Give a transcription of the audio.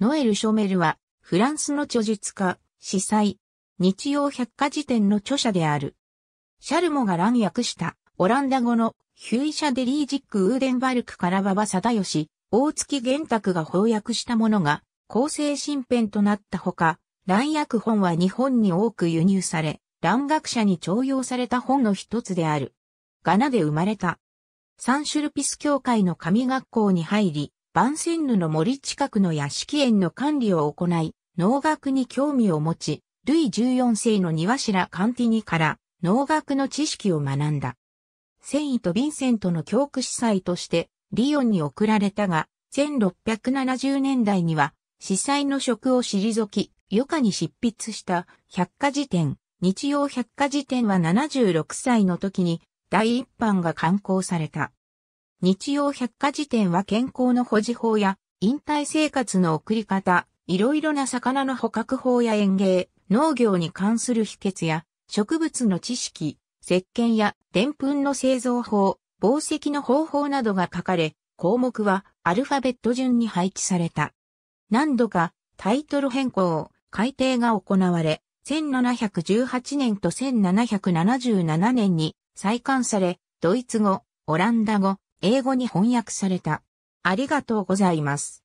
ノエル・ショメルは、フランスの著述家、司祭、日曜百科事典の著者である。シャルモが乱訳したオランダ語のヒュイシャ・デリージック・ウーデンバルクからサダヨシ、大月玄卓が翻訳したものが構成新編となったほか、乱訳本は日本に多く輸入され、乱学者に徴用された本の一つである。ガナで生まれた。サンシュルピス教会の神学校に入り、万仙ヌの森近くの屋敷園の管理を行い、農学に興味を持ち、ルイ14世の庭師らカンティニから農学の知識を学んだ。繊維とヴィンセントの教区司祭としてリヨンに送られたが、1670年代には司祭の職を退き、余暇に執筆した百科事典、日曜百科事典は76歳の時に第一版が刊行された。日曜百科事典は健康の保持法や引退生活の送り方、いろいろな魚の捕獲法や園芸、農業に関する秘訣や植物の知識、石鹸やでんぷんの製造法、宝石の方法などが書かれ、項目はアルファベット順に配置された。何度かタイトル変更、改定が行われ、1718年と1777年に再刊され、ドイツ語、オランダ語、英語に翻訳された。ありがとうございます。